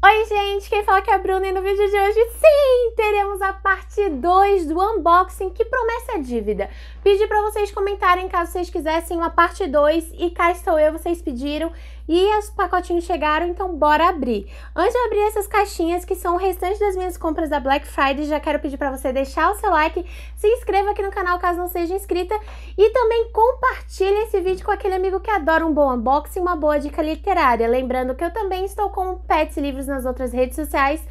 Oi, gente! Quem fala que é a Bruna e no vídeo de hoje, sim, teremos a parte 2 do unboxing Que Promessa é Dívida. Pedi para vocês comentarem caso vocês quisessem uma parte 2 e cá estou eu, vocês pediram. E os pacotinhos chegaram, então bora abrir. Antes de abrir essas caixinhas, que são o restante das minhas compras da Black Friday, já quero pedir para você deixar o seu like, se inscreva aqui no canal caso não seja inscrita e também compartilhe esse vídeo com aquele amigo que adora um bom unboxing e uma boa dica literária. Lembrando que eu também estou com Pets Livros nas outras redes sociais,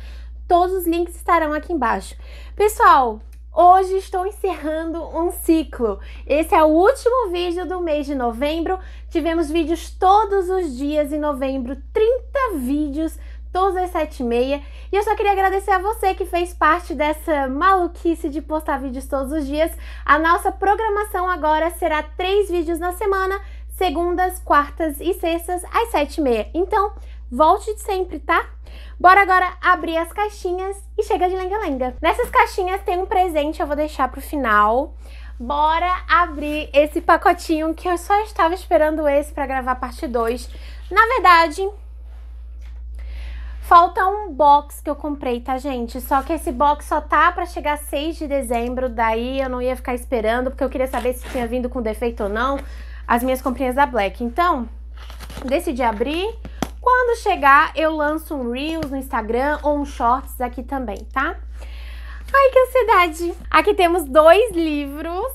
todos os links estarão aqui embaixo. Pessoal, Hoje estou encerrando um ciclo. Esse é o último vídeo do mês de novembro. Tivemos vídeos todos os dias em novembro, 30 vídeos todas as sete e meia. E eu só queria agradecer a você que fez parte dessa maluquice de postar vídeos todos os dias. A nossa programação agora será três vídeos na semana, segundas, quartas e sextas, às sete e meia. Então, volte sempre, tá? Bora agora abrir as caixinhas e chega de lenga-lenga. Nessas caixinhas tem um presente, eu vou deixar pro final. Bora abrir esse pacotinho que eu só estava esperando esse para gravar parte 2. Na verdade, Falta um box que eu comprei, tá, gente? Só que esse box só tá pra chegar 6 de dezembro, daí eu não ia ficar esperando, porque eu queria saber se tinha vindo com defeito ou não as minhas comprinhas da Black. Então, decidi abrir quando chegar, eu lanço um Reels no Instagram ou um Shorts aqui também, tá? Ai, que ansiedade! Aqui temos dois livros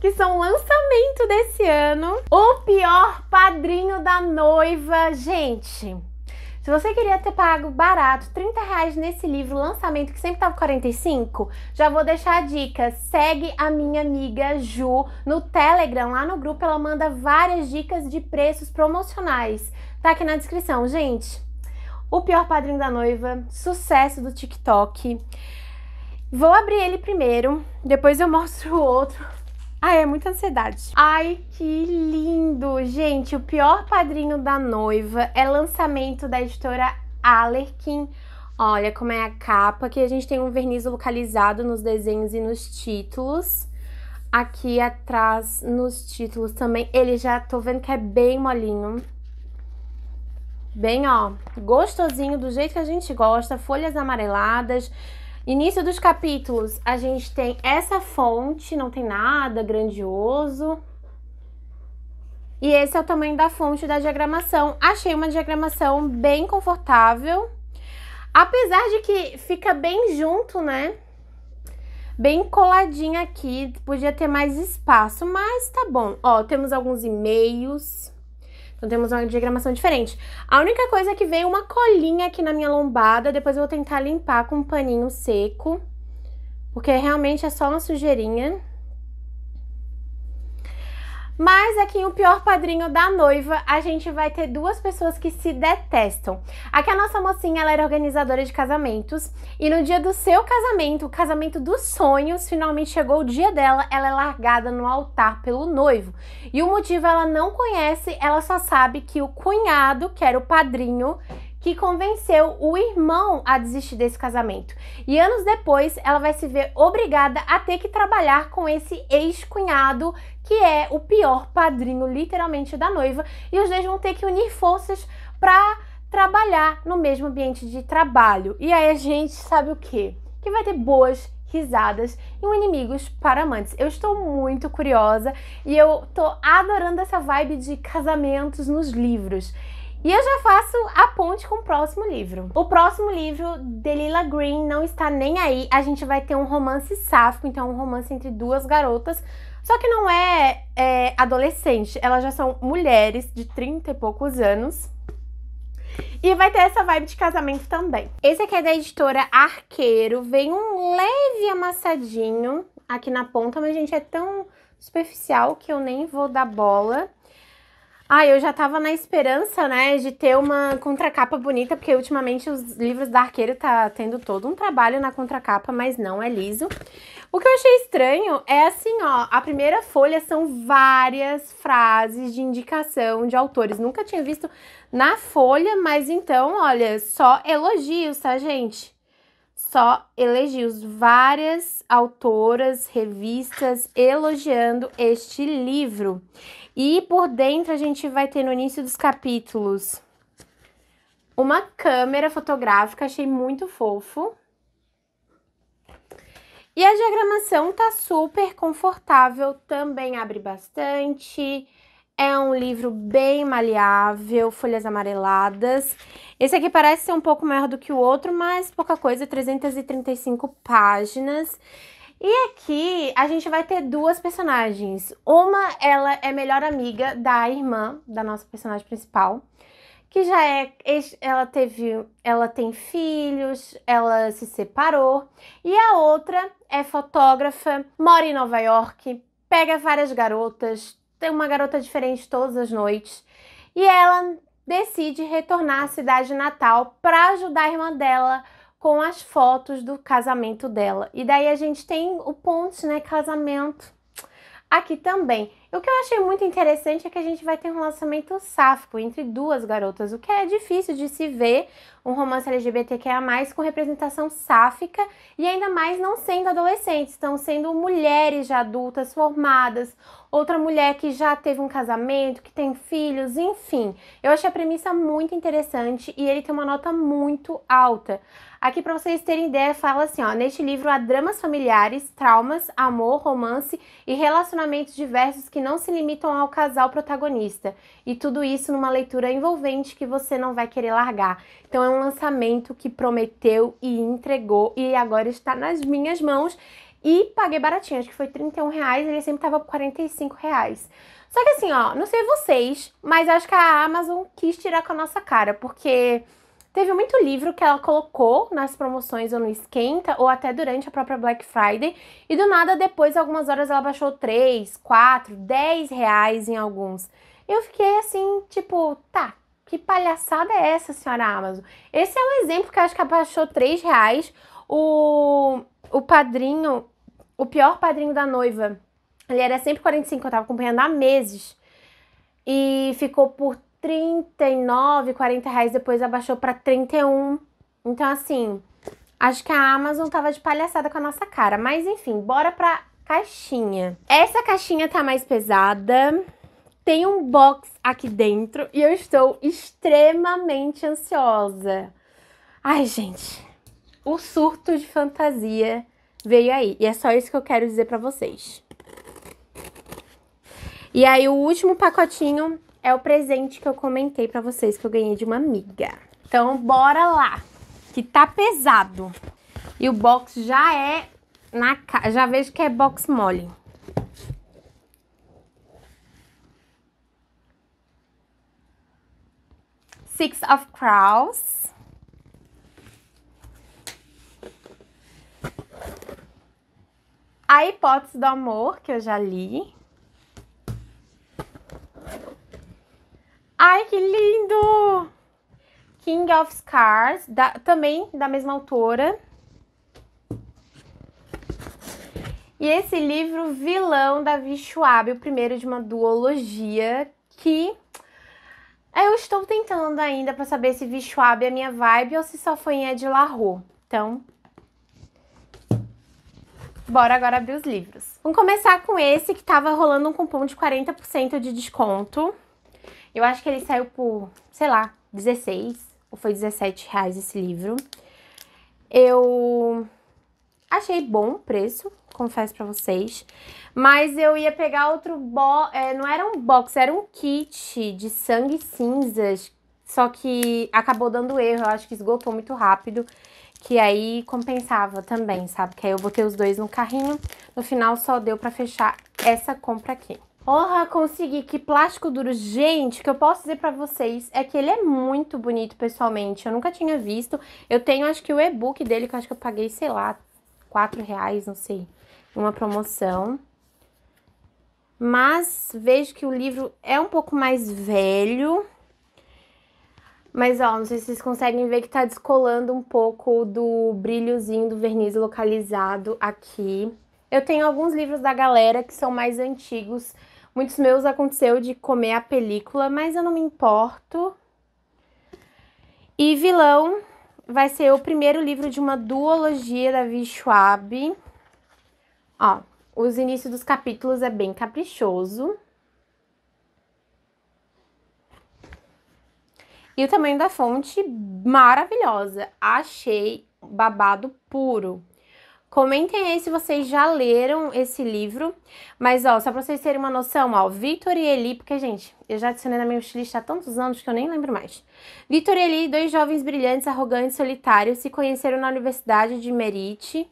que são lançamento desse ano. O pior padrinho da noiva, gente. Se você queria ter pago barato 30 reais nesse livro, lançamento que sempre tá tava 45, já vou deixar a dica. Segue a minha amiga Ju no Telegram, lá no grupo ela manda várias dicas de preços promocionais tá aqui na descrição, gente. O pior padrinho da noiva, sucesso do TikTok. Vou abrir ele primeiro, depois eu mostro o outro. Ai, é muita ansiedade. Ai, que lindo! Gente, o pior padrinho da noiva é lançamento da editora Alerkin. Olha como é a capa. Aqui a gente tem um verniz localizado nos desenhos e nos títulos. Aqui atrás, nos títulos também. Ele já tô vendo que é bem molinho bem ó, gostosinho do jeito que a gente gosta, folhas amareladas. Início dos capítulos, a gente tem essa fonte, não tem nada grandioso. E esse é o tamanho da fonte da diagramação. Achei uma diagramação bem confortável. Apesar de que fica bem junto, né? Bem coladinha aqui, podia ter mais espaço, mas tá bom. Ó, temos alguns e-mails. Então temos uma diagramação diferente. A única coisa é que veio uma colinha aqui na minha lombada, depois eu vou tentar limpar com um paninho seco, porque realmente é só uma sujeirinha. Mas aqui em O Pior Padrinho da Noiva, a gente vai ter duas pessoas que se detestam. Aqui a nossa mocinha, ela era organizadora de casamentos, e no dia do seu casamento, o casamento dos sonhos, finalmente chegou o dia dela, ela é largada no altar pelo noivo. E o motivo ela não conhece, ela só sabe que o cunhado, que era o padrinho, que convenceu o irmão a desistir desse casamento. E anos depois, ela vai se ver obrigada a ter que trabalhar com esse ex-cunhado que é o pior padrinho literalmente da noiva, e os dois vão ter que unir forças para trabalhar no mesmo ambiente de trabalho. E aí a gente sabe o quê? Que vai ter boas risadas e um inimigos para amantes. Eu estou muito curiosa e eu tô adorando essa vibe de casamentos nos livros. E eu já faço a ponte com o próximo livro. O próximo livro, Delila Green, não está nem aí. A gente vai ter um romance sáfico, então é um romance entre duas garotas. Só que não é, é adolescente, elas já são mulheres de 30 e poucos anos. E vai ter essa vibe de casamento também. Esse aqui é da editora Arqueiro. Vem um leve amassadinho aqui na ponta, mas, gente, é tão superficial que eu nem vou dar bola. Ah, eu já tava na esperança, né, de ter uma contracapa bonita, porque ultimamente os livros da Arqueiro tá tendo todo um trabalho na contracapa, mas não é liso. O que eu achei estranho é assim, ó, a primeira folha são várias frases de indicação de autores. Nunca tinha visto na folha, mas então, olha, só elogios, tá, gente? Só elogios, várias autoras, revistas elogiando este livro. E por dentro a gente vai ter no início dos capítulos uma câmera fotográfica, achei muito fofo. E a diagramação tá super confortável, também abre bastante. É um livro bem maleável, folhas amareladas. Esse aqui parece ser um pouco maior do que o outro, mas pouca coisa, 335 páginas. E aqui a gente vai ter duas personagens. Uma, ela é melhor amiga da irmã da nossa personagem principal, que já é ela teve, ela tem filhos, ela se separou, e a outra é fotógrafa, mora em Nova York, pega várias garotas, tem uma garota diferente todas as noites, e ela decide retornar à cidade natal para ajudar a irmã dela com as fotos do casamento dela. E daí a gente tem o ponto, né? Casamento aqui também. E o que eu achei muito interessante é que a gente vai ter um relacionamento sáfico entre duas garotas, o que é difícil de se ver um romance LGBTQIA, com representação sáfica e ainda mais não sendo adolescentes, estão sendo mulheres já adultas, formadas, outra mulher que já teve um casamento, que tem filhos, enfim. Eu achei a premissa muito interessante e ele tem uma nota muito alta. Aqui, para vocês terem ideia, fala assim: ó, neste livro há dramas familiares, traumas, amor, romance e relacionamentos diversos que não se limitam ao casal protagonista. E tudo isso numa leitura envolvente que você não vai querer largar. Então, é um lançamento que prometeu e entregou e agora está nas minhas mãos. E paguei baratinho, acho que foi 31 reais, ele sempre tava por 45 reais. Só que assim, ó, não sei vocês, mas acho que a Amazon quis tirar com a nossa cara, porque Teve muito livro que ela colocou nas promoções ou no esquenta, ou até durante a própria Black Friday, e do nada depois, algumas horas, ela baixou 3, 4, 10 reais em alguns. Eu fiquei assim, tipo, tá, que palhaçada é essa, senhora Amazon? Esse é um exemplo que acho que abaixou 3 reais. O, o padrinho, o pior padrinho da noiva, ele era sempre 45, eu tava acompanhando há meses. E ficou por 39, 40 reais, depois abaixou para 31. Então, assim, acho que a Amazon tava de palhaçada com a nossa cara. Mas enfim, bora pra caixinha. Essa caixinha tá mais pesada. Tem um box aqui dentro e eu estou extremamente ansiosa. Ai, gente, o surto de fantasia veio aí. E é só isso que eu quero dizer para vocês. E aí, o último pacotinho é o presente que eu comentei para vocês que eu ganhei de uma amiga. Então, bora lá, que tá pesado. E o box já é na ca... já vejo que é box mole. Six of Crows. A Hipótese do Amor, que eu já li. Ai, que lindo! King of Scars, da, também da mesma autora. E esse livro, Vilão, da Schwab, o primeiro de uma duologia, que eu estou tentando ainda para saber se V. Schwab é minha vibe ou se só foi em Ed Larro. Então, bora agora abrir os livros. Vamos começar com esse que estava rolando um cupom de 40% de desconto. Eu acho que ele saiu por, sei lá, 16 ou foi 17 reais esse livro. Eu achei bom o preço, confesso para vocês. Mas eu ia pegar outro box, é, não era um box, era um kit de sangue cinzas. Só que acabou dando erro, eu acho que esgotou muito rápido. Que aí compensava também, sabe? Que aí eu botei os dois no carrinho. No final só deu para fechar essa compra aqui. Orra, consegui, que plástico duro. Gente, o que eu posso dizer para vocês é que ele é muito bonito pessoalmente. Eu nunca tinha visto. Eu tenho, acho que o e-book dele, que eu acho que eu paguei, sei lá, 4 reais, não sei, uma promoção. Mas vejo que o livro é um pouco mais velho. Mas, ó, não sei se vocês conseguem ver que tá descolando um pouco do brilhozinho do verniz localizado aqui. Eu tenho alguns livros da galera que são mais antigos, Muitos meus aconteceu de comer a película, mas eu não me importo. E Vilão vai ser o primeiro livro de uma duologia da Vishwab. Ó, os inícios dos capítulos é bem caprichoso. E o tamanho da fonte, maravilhosa. Achei babado puro. Comentem aí se vocês já leram esse livro. Mas, ó, só pra vocês terem uma noção, ó, Victor e Eli, porque, gente, eu já adicionei na minha wishlist há tantos anos que eu nem lembro mais. Victor e Eli, dois jovens brilhantes, arrogantes, solitários, se conheceram na Universidade de Merite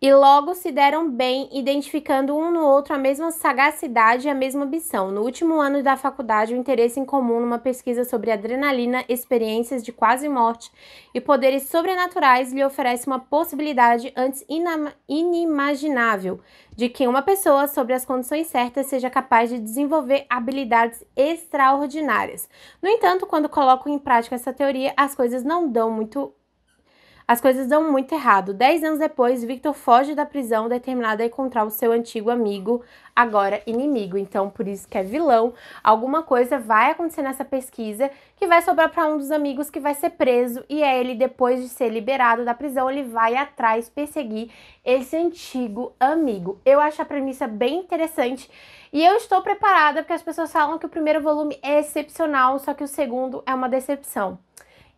e logo se deram bem, identificando um no outro a mesma sagacidade e a mesma ambição. No último ano da faculdade, o interesse em comum numa pesquisa sobre adrenalina, experiências de quase morte e poderes sobrenaturais lhe oferece uma possibilidade antes inimaginável de que uma pessoa, sob as condições certas, seja capaz de desenvolver habilidades extraordinárias. No entanto, quando coloco em prática essa teoria, as coisas não dão muito as coisas dão muito errado. Dez anos depois, Victor foge da prisão, determinado a encontrar o seu antigo amigo, agora inimigo. Então, por isso que é vilão. Alguma coisa vai acontecer nessa pesquisa que vai sobrar para um dos amigos que vai ser preso. E é ele, depois de ser liberado da prisão, ele vai atrás perseguir esse antigo amigo. Eu acho a premissa bem interessante. E eu estou preparada porque as pessoas falam que o primeiro volume é excepcional, só que o segundo é uma decepção.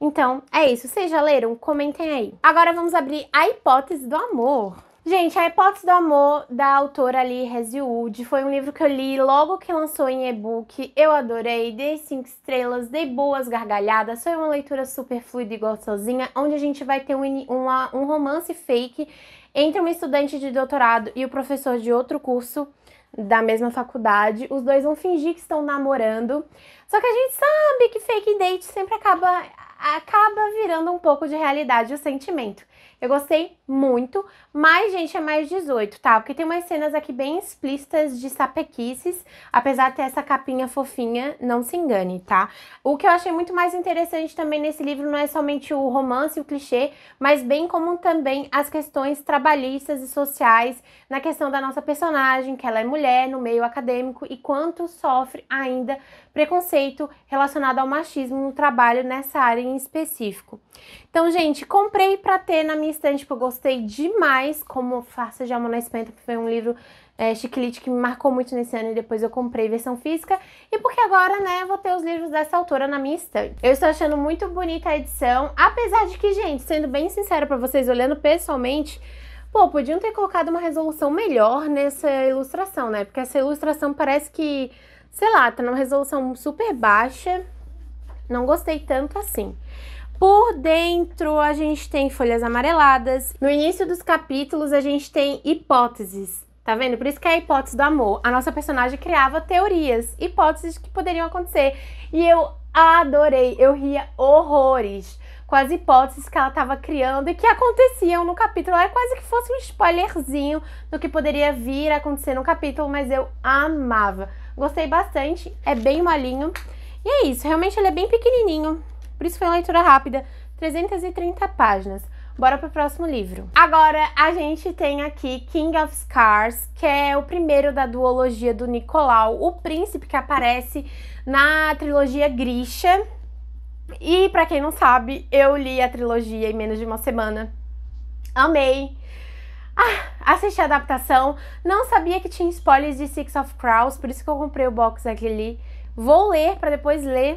Então, é isso. Vocês já leram? Comentem aí. Agora vamos abrir a hipótese do amor. Gente, A Hipótese do Amor, da autora Lee Wood, foi um livro que eu li logo que lançou em e-book. Eu adorei, dei cinco estrelas, dei boas gargalhadas. Foi uma leitura super fluida e gostosinha, onde a gente vai ter um, uma, um romance fake entre uma estudante de doutorado e o professor de outro curso da mesma faculdade. Os dois vão fingir que estão namorando. Só que a gente sabe que fake date sempre acaba acaba virando um pouco de realidade o sentimento. Eu gostei muito, mas, gente, é mais 18, tá? Porque tem umas cenas aqui bem explícitas de sapequices, apesar de ter essa capinha fofinha, não se engane, tá? O que eu achei muito mais interessante também nesse livro não é somente o romance, o clichê, mas bem como também as questões trabalhistas e sociais na questão da nossa personagem, que ela é mulher no meio acadêmico e quanto sofre ainda preconceito relacionado ao machismo no trabalho nessa área em específico. Então, gente, comprei para ter na minha estante, porque eu gostei gostei demais como Faça de Amor na Espanha, que foi um livro é, chiquilite que me marcou muito nesse ano e depois eu comprei versão física. E porque agora, né, vou ter os livros dessa autora na minha estante. Eu estou achando muito bonita a edição, apesar de que, gente, sendo bem sincera para vocês, olhando pessoalmente, pô, podiam ter colocado uma resolução melhor nessa ilustração, né? Porque essa ilustração parece que, sei lá, tá numa resolução super baixa. Não gostei tanto assim. Por dentro, a gente tem folhas amareladas. No início dos capítulos, a gente tem hipóteses. Tá vendo? Por isso que é a hipótese do amor. A nossa personagem criava teorias, hipóteses que poderiam acontecer. E eu adorei, eu ria horrores com as hipóteses que ela estava criando e que aconteciam no capítulo. É quase que fosse um spoilerzinho do que poderia vir a acontecer no capítulo, mas eu amava. Gostei bastante, é bem molinho. E é isso, realmente ele é bem pequenininho. Por isso foi uma leitura rápida, 330 páginas. Bora pro próximo livro. Agora a gente tem aqui King of Scars, que é o primeiro da duologia do Nicolau, o príncipe que aparece na trilogia Grisha. E para quem não sabe, eu li a trilogia em menos de uma semana. Amei. Ah, assisti a adaptação, não sabia que tinha spoilers de Six of Crows, por isso que eu comprei o box aqui ali. Vou ler para depois ler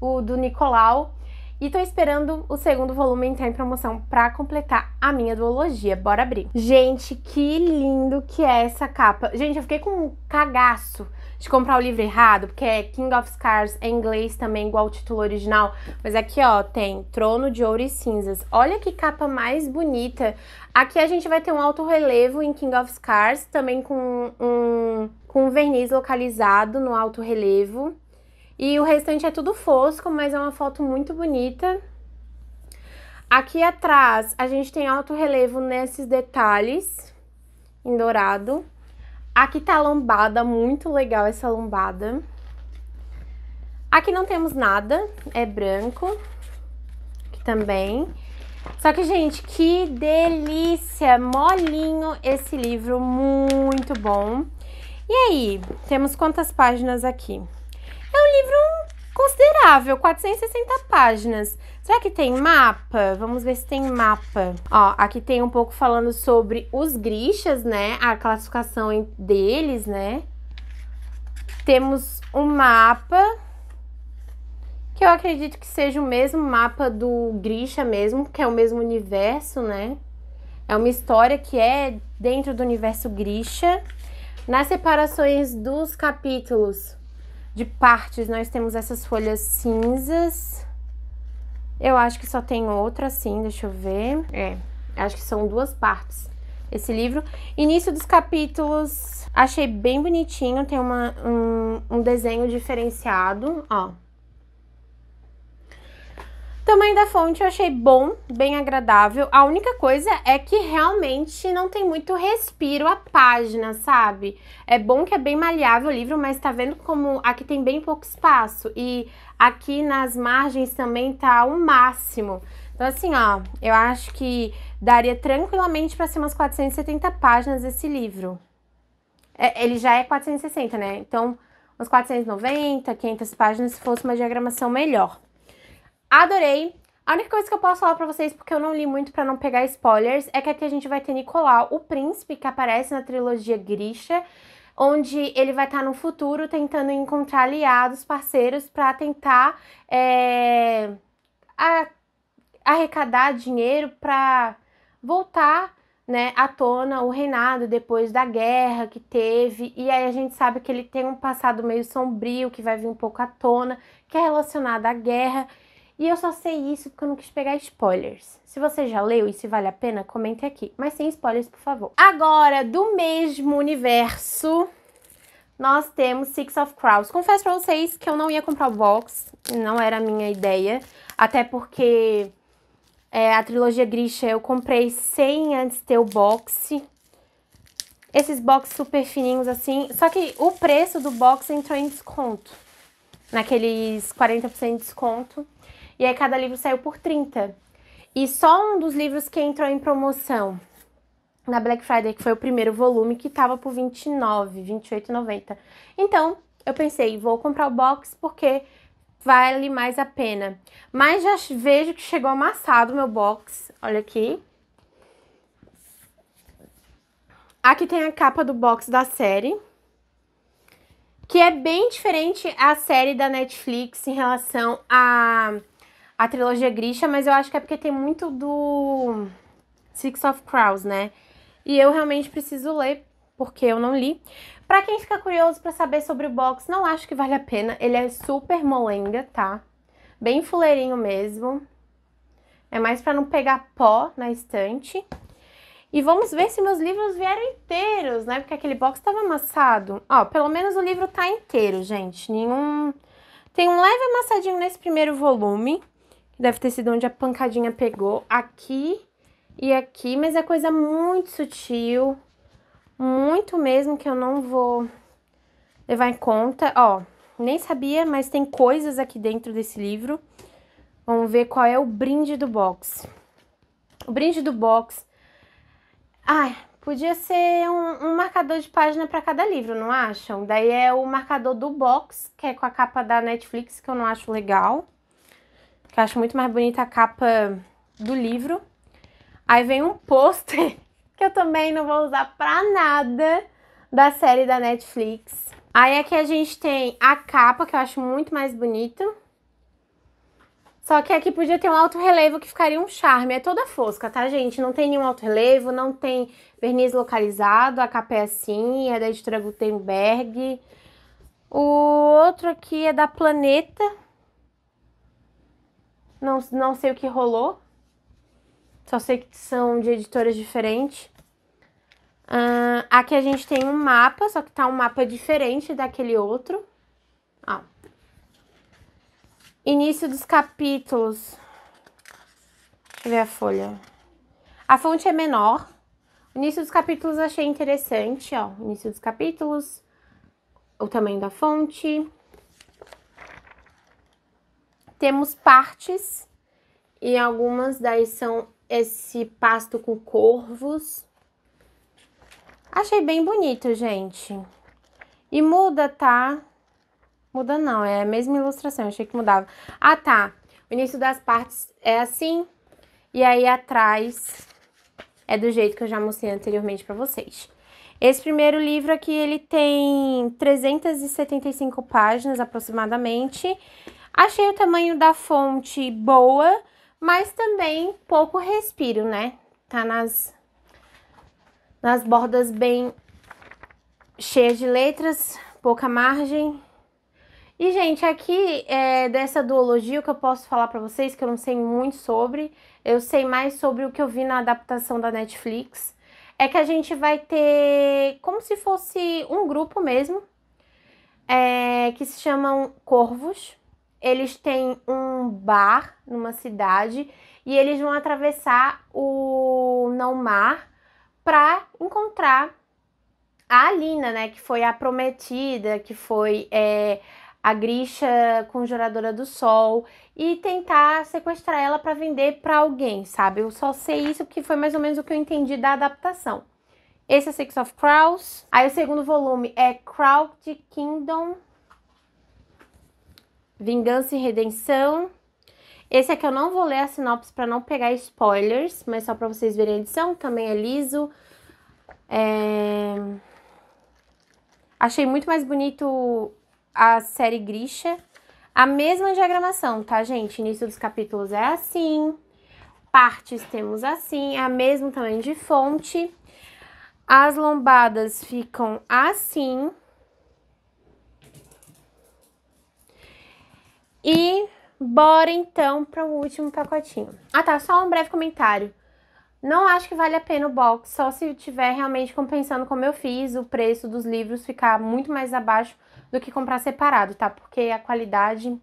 o do Nicolau. E tô esperando o segundo volume entrar em promoção para completar a minha duologia. Bora abrir. Gente, que lindo que é essa capa. Gente, eu fiquei com um cagaço de comprar o livro errado, porque é King of Scars em inglês também, igual o título original. Mas aqui, ó, tem Trono de Ouro e Cinzas. Olha que capa mais bonita. Aqui a gente vai ter um alto relevo em King of Scars, também com um, com um verniz localizado no alto relevo. E o restante é tudo fosco, mas é uma foto muito bonita. Aqui atrás a gente tem alto relevo nesses detalhes em dourado. Aqui tá a lombada, muito legal essa lombada. Aqui não temos nada, é branco. Aqui também. Só que, gente, que delícia! Molinho esse livro, muito bom. E aí, temos quantas páginas aqui? É um livro considerável, 460 páginas. Será que tem mapa? Vamos ver se tem mapa. Ó, aqui tem um pouco falando sobre os grixas, né? A classificação deles, né? Temos um mapa, que eu acredito que seja o mesmo mapa do Grisha mesmo, que é o mesmo universo, né? É uma história que é dentro do universo Grisha. Nas separações dos capítulos, de partes, nós temos essas folhas cinzas. Eu acho que só tem outra assim, deixa eu ver. É, acho que são duas partes esse livro. Início dos capítulos, achei bem bonitinho, tem uma, um, um desenho diferenciado, ó. Tamanho da fonte eu achei bom, bem agradável. A única coisa é que realmente não tem muito respiro a página, sabe? É bom que é bem maleável o livro, mas tá vendo como aqui tem bem pouco espaço e aqui nas margens também tá o máximo. Então assim, ó, eu acho que daria tranquilamente para ser umas 470 páginas esse livro. É, ele já é 460, né? Então, umas 490, 500 páginas se fosse uma diagramação melhor. Adorei! A única coisa que eu posso falar para vocês, porque eu não li muito para não pegar spoilers, é que aqui a gente vai ter Nicolau, o príncipe que aparece na trilogia Grisha, onde ele vai estar tá no futuro tentando encontrar aliados, parceiros, para tentar é, a, arrecadar dinheiro para voltar né, à tona o reinado depois da guerra que teve. E aí a gente sabe que ele tem um passado meio sombrio que vai vir um pouco à tona, que é relacionado à guerra. E eu só sei isso porque eu não quis pegar spoilers. Se você já leu e se vale a pena, comente aqui. Mas sem spoilers, por favor. Agora, do mesmo universo, nós temos Six of Crows. Confesso pra vocês que eu não ia comprar o box, não era a minha ideia. Até porque é, a trilogia Grisha eu comprei sem antes ter o box. Esses boxes super fininhos assim. Só que o preço do box entrou em desconto. Naqueles 40% de desconto. E aí cada livro saiu por 30. E só um dos livros que entrou em promoção na Black Friday, que foi o primeiro volume, que tava por 29, 28,90. Então, eu pensei, vou comprar o box porque vale mais a pena. Mas já vejo que chegou amassado meu box. Olha aqui. Aqui tem a capa do box da série, que é bem diferente a série da Netflix em relação a a trilogia Grisha, mas eu acho que é porque tem muito do Six of Crows, né? E eu realmente preciso ler, porque eu não li. Para quem fica curioso para saber sobre o box, não acho que vale a pena. Ele é super molenga, tá? Bem fuleirinho mesmo. É mais para não pegar pó na estante. E vamos ver se meus livros vieram inteiros, né? Porque aquele box estava amassado. Ó, pelo menos o livro tá inteiro, gente. Nenhum. Tem um leve amassadinho nesse primeiro volume. Deve ter sido onde a pancadinha pegou aqui e aqui, mas é coisa muito sutil, muito mesmo que eu não vou levar em conta. Ó, nem sabia, mas tem coisas aqui dentro desse livro. Vamos ver qual é o brinde do box. O brinde do box. Ai, podia ser um, um marcador de página para cada livro, não acham? Daí é o marcador do box, que é com a capa da Netflix, que eu não acho legal que eu acho muito mais bonita a capa do livro. Aí vem um pôster, que eu também não vou usar pra nada, da série da Netflix. Aí aqui a gente tem a capa, que eu acho muito mais bonita. Só que aqui podia ter um alto relevo que ficaria um charme. É toda fosca, tá, gente? Não tem nenhum alto relevo, não tem verniz localizado. A capa é assim, é da editora Gutenberg. O outro aqui é da Planeta, não, não sei o que rolou. Só sei que são de editoras diferentes. Uh, aqui a gente tem um mapa, só que tá um mapa diferente daquele outro. Ó. Início dos capítulos. Deixa eu ver a folha. A fonte é menor. início dos capítulos achei interessante, ó. Início dos capítulos. O tamanho da fonte. Temos partes, e algumas daí são esse pasto com corvos. Achei bem bonito, gente. E muda, tá? Muda não, é a mesma ilustração, achei que mudava. Ah, tá. O início das partes é assim, e aí atrás é do jeito que eu já mostrei anteriormente para vocês. Esse primeiro livro aqui, ele tem 375 páginas aproximadamente. Achei o tamanho da fonte boa, mas também pouco respiro, né? Tá nas, nas bordas bem cheias de letras, pouca margem. E, gente, aqui é, dessa duologia, o que eu posso falar para vocês, que eu não sei muito sobre, eu sei mais sobre o que eu vi na adaptação da Netflix, é que a gente vai ter como se fosse um grupo mesmo, é, que se chamam Corvos, eles têm um bar numa cidade e eles vão atravessar o não mar para encontrar a Alina, né, que foi a prometida, que foi é, a Grisha conjuradora do sol e tentar sequestrar ela para vender para alguém, sabe? Eu só sei isso que foi mais ou menos o que eu entendi da adaptação. Esse é Six of Crows. Aí o segundo volume é *Crowd Kingdom Vingança e Redenção. Esse aqui eu não vou ler a sinopse para não pegar spoilers, mas só para vocês verem a edição, também é liso. É... Achei muito mais bonito a série Grisha. A mesma diagramação, tá, gente? Início dos capítulos é assim, partes temos assim, a é mesma também de fonte. As lombadas ficam assim, E bora então para o último pacotinho. Ah, tá, só um breve comentário. Não acho que vale a pena o box, só se tiver realmente compensando como eu fiz, o preço dos livros ficar muito mais abaixo do que comprar separado, tá? Porque a qualidade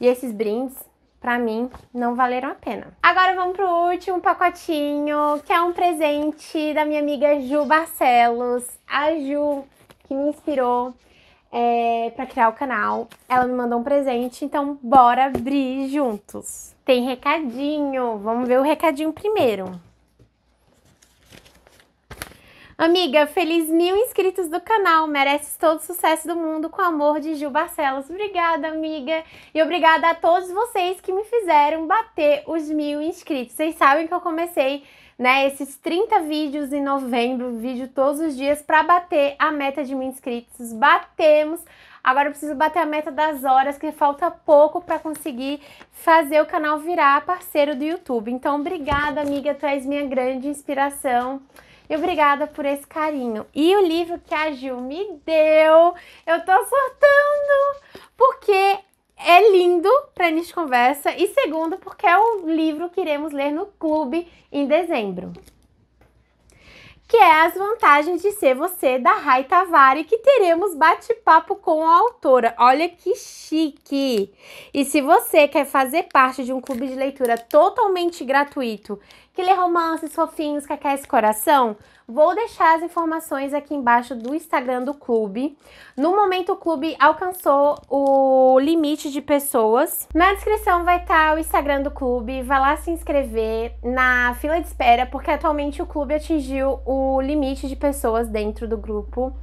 e esses brindes, para mim, não valeram a pena. Agora vamos pro último pacotinho, que é um presente da minha amiga Ju Barcelos, a Ju, que me inspirou é, para criar o canal. Ela me mandou um presente, então bora abrir juntos. Tem recadinho, vamos ver o recadinho primeiro. Amiga, feliz mil inscritos do canal, mereces todo o sucesso do mundo com amor de Gil Barcelos. Obrigada, amiga, e obrigada a todos vocês que me fizeram bater os mil inscritos. Vocês sabem que eu comecei né, esses 30 vídeos em novembro, vídeo todos os dias para bater a meta de mil inscritos. Batemos. Agora eu preciso bater a meta das horas, que falta pouco para conseguir fazer o canal virar parceiro do YouTube. Então, obrigada, amiga, tu és minha grande inspiração. E obrigada por esse carinho. E o livro que a Gil me deu, eu tô sortando, porque é lindo para início de conversa e segundo porque é o livro que iremos ler no clube em dezembro. Que é As Vantagens de Ser Você, da Rai Tavari, que teremos bate-papo com a autora. Olha que chique! E se você quer fazer parte de um clube de leitura totalmente gratuito, que lê romances fofinhos, que aquece coração, Vou deixar as informações aqui embaixo do Instagram do clube. No momento, o clube alcançou o limite de pessoas. Na descrição vai estar tá o Instagram do clube. Vai lá se inscrever na fila de espera, porque atualmente o clube atingiu o limite de pessoas dentro do grupo.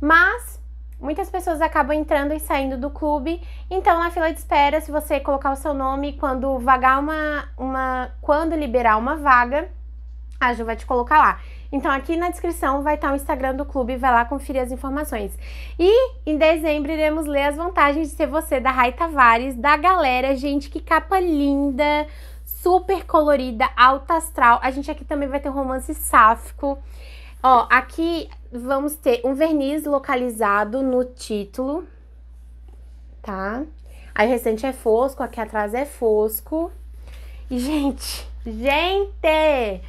Mas muitas pessoas acabam entrando e saindo do clube. Então, na fila de espera, se você colocar o seu nome quando vagar uma, uma quando liberar uma vaga, a Ju vai te colocar lá. Então aqui na descrição vai estar o Instagram do clube, vai lá conferir as informações. E em dezembro iremos ler as vantagens de ser você da Rai Tavares, da galera, gente, que capa linda, super colorida, alta astral. A gente aqui também vai ter um romance sáfico. Ó, aqui vamos ter um verniz localizado no título, tá? Aí o restante é fosco, aqui atrás é fosco. E, gente, gente,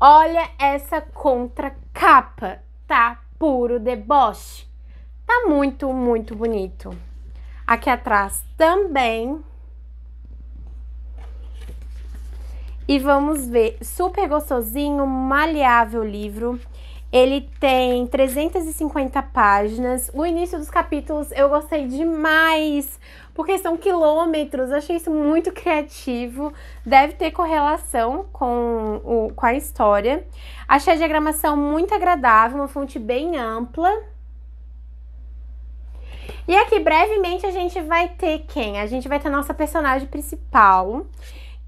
Olha essa contracapa, tá puro deboche. Tá muito, muito bonito. Aqui atrás também. E vamos ver, super gostosinho, maleável o livro. Ele tem 350 páginas. O início dos capítulos eu gostei demais, porque são quilômetros. achei isso muito criativo. Deve ter correlação com, o, com a história. Achei a diagramação muito agradável, uma fonte bem ampla. E aqui, brevemente, a gente vai ter quem? A gente vai ter a nossa personagem principal,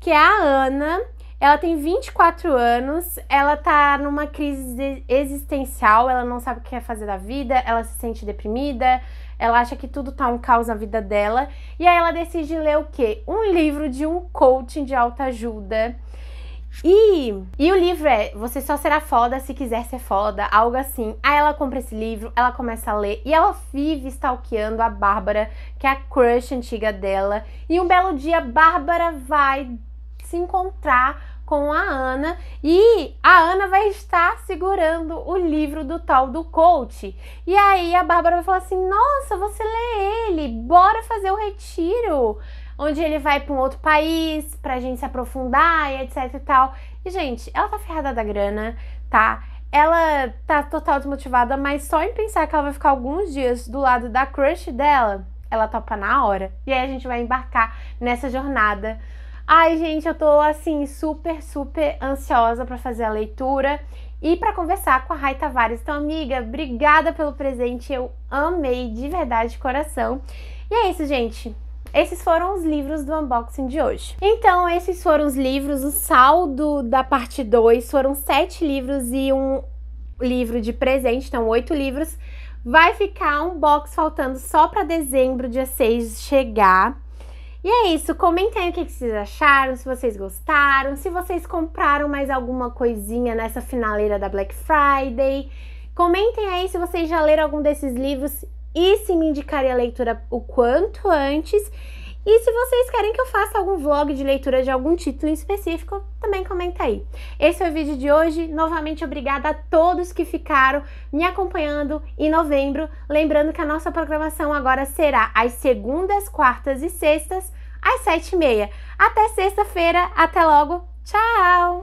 que é a Ana ela tem 24 anos, ela tá numa crise existencial, ela não sabe o que quer fazer da vida, ela se sente deprimida, ela acha que tudo tá um caos na vida dela, e aí ela decide ler o quê? Um livro de um coaching de alta ajuda. E, e o livro é Você Só Será Foda Se Quiser Ser Foda, algo assim. Aí ela compra esse livro, ela começa a ler e ela vive stalkeando a Bárbara, que é a crush antiga dela. E um belo dia, Bárbara vai se encontrar com a Ana e a Ana vai estar segurando o livro do tal do coach. E aí a Bárbara vai falar assim: "Nossa, você lê ele, bora fazer o retiro" onde ele vai para um outro país pra gente se aprofundar e etc e tal. E, gente, ela tá ferrada da grana, tá? Ela tá total desmotivada, mas só em pensar que ela vai ficar alguns dias do lado da crush dela, ela topa na hora. E aí a gente vai embarcar nessa jornada Ai, gente, eu tô assim super, super ansiosa para fazer a leitura e para conversar com a Rai Tavares. Então, amiga, obrigada pelo presente. Eu amei de verdade, de coração. E é isso, gente. Esses foram os livros do unboxing de hoje. Então, esses foram os livros. O saldo da parte 2 foram sete livros e um livro de presente, então oito livros. Vai ficar um box faltando só para dezembro, dia 6, chegar. E é isso, comentem o que vocês acharam, se vocês gostaram, se vocês compraram mais alguma coisinha nessa finaleira da Black Friday. Comentem aí se vocês já leram algum desses livros e se me indicarem a leitura o quanto antes. E se vocês querem que eu faça algum vlog de leitura de algum título específico, também comenta aí. Esse é o vídeo de hoje. Novamente, obrigada a todos que ficaram me acompanhando em novembro. Lembrando que a nossa programação agora será às segundas, quartas e sextas, às sete e meia. Até sexta-feira. Até logo. Tchau!